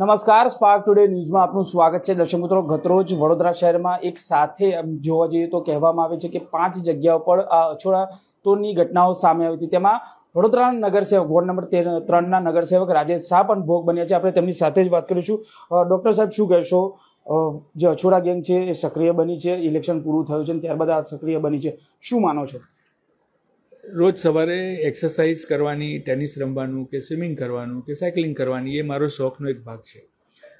નમસ્કાર spark today ન્યૂઝમાં આપનું સ્વાગત છે દર્શક મિત્રો ગતરોજ વડોદરા શહેરમાં એક સાથે જોવા જઈએ તો કહેવામાં આવે છે કે પાંચ જગ્યાઓ પર આ અછોડાતોડની ઘટનાઓ સામે આવી હતી તેમાં વડોદરા નગરસેવક વોર્ડ નંબર ત્રણના નગરસેવક રાજેશ શાહ પણ ભોગ બન્યા છે આપણે તેમની સાથે જ વાત કરીશું ડૉક્ટર સાહેબ શું કહેશો જે અછોડા ગેંગ છે એ સક્રિય બની છે ઇલેક્શન પૂરું થયું છે ત્યારબાદ આ સક્રિય બની છે શું માનો છો રોજ સવારે એક્સરસાઇઝ કરવાની ટેનિસ રમવાનું કે સ્વિમિંગ કરવાનું કે સાયકલિંગ કરવાની એ મારો શોખનો એક ભાગ છે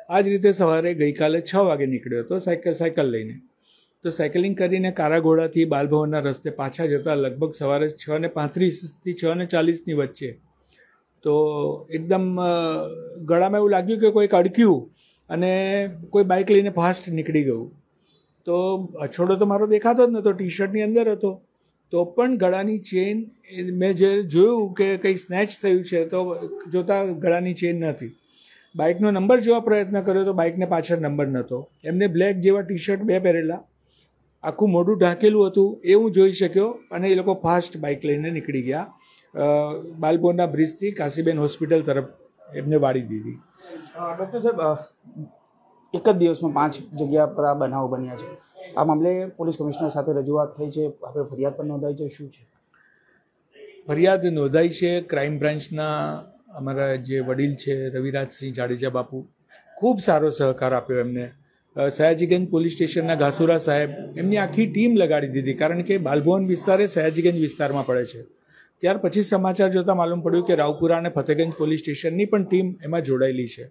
આ જ રીતે સવારે ગઈકાલે છ વાગે નીકળ્યો હતો સાયકલ સાયકલ લઈને તો સાયકલિંગ કરીને કારાઘોડાથી બાલભવનના રસ્તે પાછા જતાં લગભગ સવારે છ ને પાંત્રીસથી છ ને ચાલીસની વચ્ચે તો એકદમ ગળામાં એવું લાગ્યું કે કોઈક અડક્યું અને કોઈ બાઇક લઈને ફાસ્ટ નીકળી ગયું તો અછોડો તો મારો દેખાતો જ નહોતો ટી શર્ટની અંદર હતો તો પણ ગળાની ચેઇન મેં જે જોયું કે કંઈ સ્નેચ થયું છે તો જોતાં ગળાની ચેઇન નથી બાઇકનો નંબર જોવા પ્રયત્ન કર્યો તો બાઇકને પાછળ નંબર નહોતો એમને બ્લેક જેવા ટી શર્ટ બે પહેરેલા આખું મોઢું ઢાંકેલું હતું એ હું જોઈ શક્યો અને એ લોકો ફાસ્ટ બાઇક લઈને નીકળી ગયા બાલપોરના બ્રિજથી કાશીબેન હોસ્પિટલ તરફ એમને વાળી દીધી ડૉક્ટર સાહેબ એક જ દિવસમાં પાંચ જગ્યા પર આ બનાવો બન્યા છે આ મામલે પોલીસ કમિશનર સાથે રજૂઆત થઈ છે આપણે ફરિયાદ પણ નોંધાઈ છે શું છે ફરિયાદ નોંધાઈ છે ક્રાઇમ બ્રાન્ચના અમારા જે વડીલ છે રવિરાજસિંહ જાડેજા બાપુ ખૂબ સારો સહકાર આપ્યો એમને સયાજીગંજ પોલીસ સ્ટેશનના ઘાસુરા સાહેબ એમની આખી ટીમ લગાડી દીધી કારણ કે બાલભવન વિસ્તાર એ સયાજીગંજ વિસ્તારમાં પડે છે ત્યાર પછી સમાચાર જોતાં માલુમ પડ્યું કે રાવપુરા અને ફતેગંજ પોલીસ સ્ટેશનની પણ ટીમ એમાં જોડાયેલી છે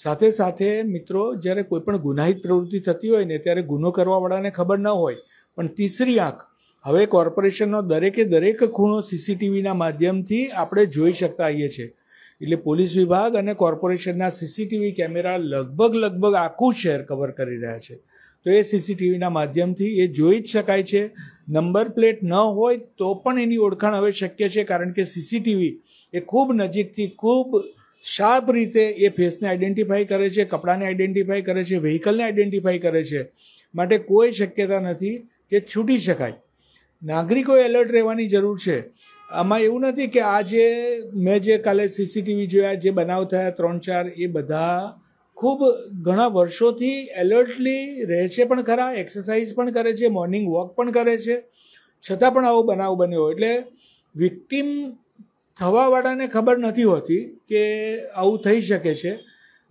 સાથે સાથે મિત્રો જ્યારે કોઈપણ ગુનાહિત પ્રવૃત્તિ થતી હોય ને ત્યારે ગુનો કરવાવાળાને ખબર ન હોય પણ તીસરી આંખ હવે કોર્પોરેશનનો દરેકે દરેક ખૂણો સીસીટીવીના માધ્યમથી આપણે જોઈ શકતા આવીએ છીએ એટલે પોલીસ વિભાગ અને કોર્પોરેશનના સીસીટીવી કેમેરા લગભગ લગભગ આખું શહેર કવર કરી રહ્યા છે તો એ સીસીટીવીના માધ્યમથી એ જોઈ જ શકાય છે નંબર પ્લેટ ન હોય તો પણ એની ઓળખાણ હવે શક્ય છે કારણ કે સીસીટીવી એ ખૂબ નજીકથી ખૂબ શાર્પ રીતે એ ફેસને આઈડેન્ટિફાઈ કરે છે કપડાને આઈડેન્ટિફાઈ કરે છે વ્હીકલને આઈડેન્ટિફાઈ કરે છે માટે કોઈ શક્યતા નથી કે છૂટી શકાય નાગરિકો એલર્ટ રહેવાની જરૂર છે આમાં એવું નથી કે આજે મેં જે કાલે સીસીટીવી જોયા જે બનાવ થયા ત્રણ ચાર એ બધા ખૂબ ઘણા વર્ષોથી એલર્ટલી રહે છે પણ ખરા એક્સરસાઇઝ પણ કરે છે મોર્નિંગ વોક પણ કરે છે છતાં પણ આવો બનાવ બન્યો એટલે વિક્ટિમ થવાવાળાને ખબર નથી હોતી કે આવું થઈ શકે છે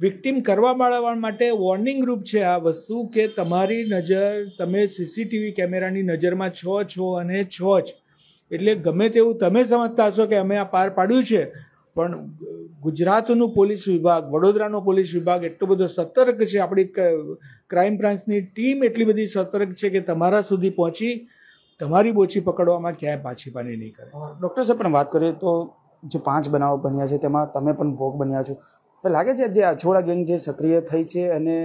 વિક્ટીમ કરવાવાળા માટે વોર્નિંગ રૂપ છે આ વસ્તુ કે તમારી નજર તમે સીસીટીવી કેમેરાની નજરમાં છો છો અને છો જ એટલે ગમે તેવું તમે સમજતા હશો કે અમે આ પાર પાડ્યું છે પણ ગુજરાતનું પોલીસ વિભાગ વડોદરાનો પોલીસ વિભાગ એટલો બધો સતર્ક છે આપણી ક્રાઇમ બ્રાન્ચની ટીમ એટલી બધી સતર્ક છે કે તમારા સુધી પહોંચી તમારી બોચી પકડવામાં ક્યાંય પાછી પાણી નહીં કરે ડૉક્ટર સાહેબ પણ વાત કરીએ તો જે પાંચ બનાવો બન્યા છે તેમાં તમે પણ ભોગ બન્યા છો તો લાગે છે જે અછોડા ગેંગ જે સક્રિય થઈ છે અને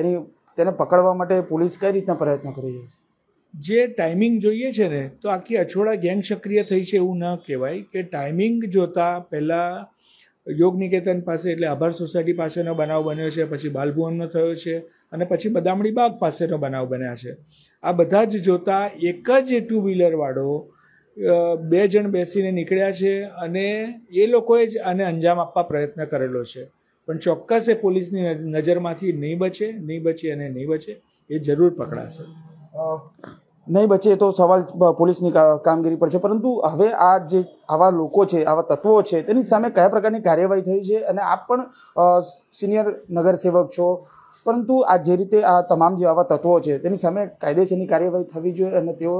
તેની તેને પકડવા માટે પોલીસ કઈ રીતના પ્રયત્ન કરી રહી છે જે ટાઈમિંગ જોઈએ છે ને તો આખી અછોડા ગેંગ સક્રિય થઈ છે એવું ન કહેવાય કે ટાઈમિંગ જોતાં પહેલાં યોગ નિકેતન પાસે એટલે આભાર સોસાયટી પાસેનો બનાવ બન્યો છે પછી બાલભુવનનો થયો છે અને પછી બદામડી બાગ પાસેનો બનાવ બન્યા છે આ બધા જ જોતા એક જ ટુ વ્હીલરવાળો બે જણ બેસીને નીકળ્યા છે અને એ લોકોએ જ આને અંજામ આપવા પ્રયત્ન કરેલો છે પણ ચોક્કસ એ પોલીસની નજરમાંથી નહીં બચે નહીં બચે અને નહીં બચે એ જરૂર પકડાશે નહીં બચે તો સવાલ પોલીસની કામગીરી પર છે પરંતુ હવે આ જે આવા લોકો છે આવા તત્વો છે તેની સામે કયા પ્રકારની કાર્યવાહી થઈ છે અને આપ પણ સિનિયર નગરસેવક છો પરંતુ આ જે રીતે આ તમામ જે આવા તત્વો છે તેની સામે કાયદેસરની કાર્યવાહી થવી જોઈએ અને તેઓ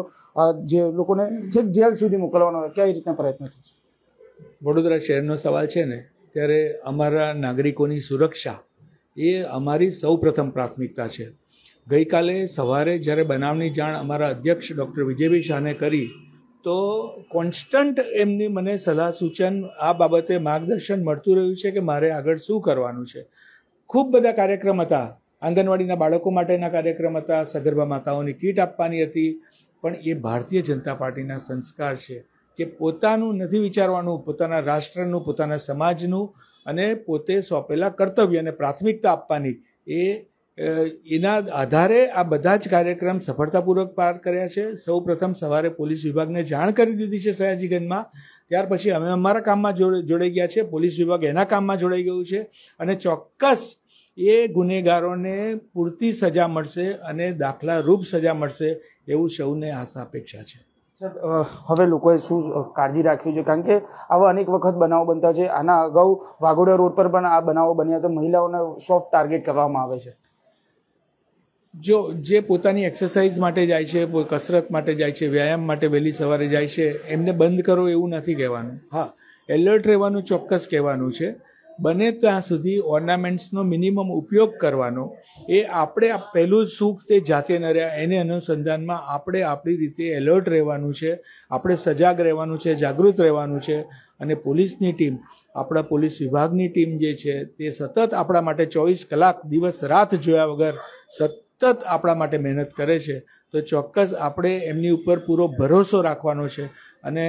જે લોકોને છેક જેલ સુધી મોકલવાનો કઈ રીતના પ્રયત્ન થશે વડોદરા શહેરનો સવાલ છે ને ત્યારે અમારા નાગરિકોની સુરક્ષા એ અમારી સૌ પ્રથમ પ્રાથમિકતા છે ગઈકાલે સવારે જ્યારે બનાવની જાણ અમારા અધ્યક્ષ ડૉક્ટર વિજયભાઈ શાહને કરી તો કોન્સ્ટન્ટ એમની મને સલાહ સૂચન આ બાબતે માર્ગદર્શન મળતું રહ્યું છે કે મારે આગળ શું કરવાનું છે ખૂબ બધા કાર્યક્રમ હતા આંગણવાડીના બાળકો માટેના કાર્યક્રમ હતા સગર્ભા માતાઓની કીટ આપવાની હતી પણ એ ભારતીય જનતા પાર્ટીના સંસ્કાર છે કે પોતાનું નથી વિચારવાનું પોતાના રાષ્ટ્રનું પોતાના સમાજનું અને પોતે સોંપેલા કર્તવ્ય અને પ્રાથમિકતા આપવાની એ એના આધારે આ બધા જ કાર્યક્રમ સફળતાપૂર્વક પાર કર્યા છે સૌ પ્રથમ સવારે પોલીસ વિભાગને જાણ કરી દીધી છે સયાજીગંજમાં ત્યાર પછી અમે અમારા કામમાં જોડાઈ ગયા છે પોલીસ વિભાગ એના કામમાં જોડાઈ ગયું છે અને ચોક્કસ એ ગુનેગારોને પૂરતી સજા મળશે અને દાખલા રૂપ સજા મળશે એવું સૌને આશા અપેક્ષા છે હવે લોકોએ શું કાળજી રાખવી જોઈએ કારણ કે આવા અનેક વખત બનાવો બનતા છે આના અગાઉ વાઘોડા રોડ પર પણ આ બનાવો બન્યા તો મહિલાઓને સોફ્ટ ટાર્ગેટ કરવામાં આવે છે જો જે પોતાની એક્સરસાઇઝ માટે જાય છે કસરત માટે જાય છે વ્યાયામ માટે વહેલી સવારે જાય છે એમને બંધ કરો એવું નથી કહેવાનું હા એલર્ટ રહેવાનું ચોક્કસ કહેવાનું છે બને ત્યાં સુધી ઓર્નામેન્ટ્સનો મિનિમમ ઉપયોગ કરવાનો એ આપણે આ પહેલું જ સુખ તે જાતે ન રહ્યા એને અનુસંધાનમાં આપણે આપણી રીતે એલર્ટ રહેવાનું છે આપણે સજાગ રહેવાનું છે જાગૃત રહેવાનું છે અને પોલીસની ટીમ આપણા પોલીસ વિભાગની ટીમ જે છે તે સતત આપણા માટે ચોવીસ કલાક દિવસ રાત જોયા વગર સત સતત આપણા માટે મહેનત કરે છે તો ચોક્કસ આપણે એમની ઉપર પૂરો ભરોસો રાખવાનો છે અને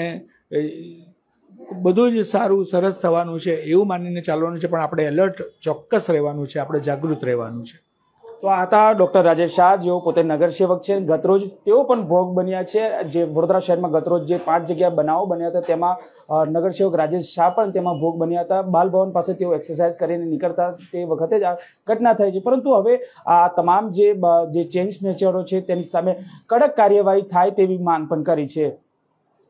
બધું જ સારું સરસ થવાનું છે એવું માનીને ચાલવાનું છે પણ આપણે એલર્ટ ચોક્કસ રહેવાનું છે આપણે જાગૃત રહેવાનું છે તો આ હતા ડૉક્ટર રાજેશ શાહ જેઓ પોતે નગરસેવક છે ગતરોજ તેઓ પણ ભોગ બન્યા છે જે વડોદરા શહેરમાં ગતરોજ જે પાંચ જગ્યા બનાવો બન્યા હતા તેમાં નગરસેવક રાજેશ શાહ પણ તેમાં ભોગ બન્યા હતા બાલભવન પાસે તેઓ એક્સરસાઇઝ કરીને નીકળતા તે વખતે જ આ ઘટના થઈ છે પરંતુ હવે આ તમામ જે જે ચેન્જ નેચરો છે તેની સામે કડક કાર્યવાહી થાય તેવી માંગ પણ કરી છે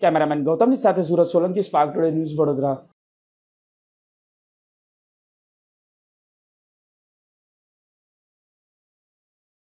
કેમેરામેન ગૌતમની સાથે સુરત સોલંકી સ્પાર્ક ન્યૂઝ વડોદરા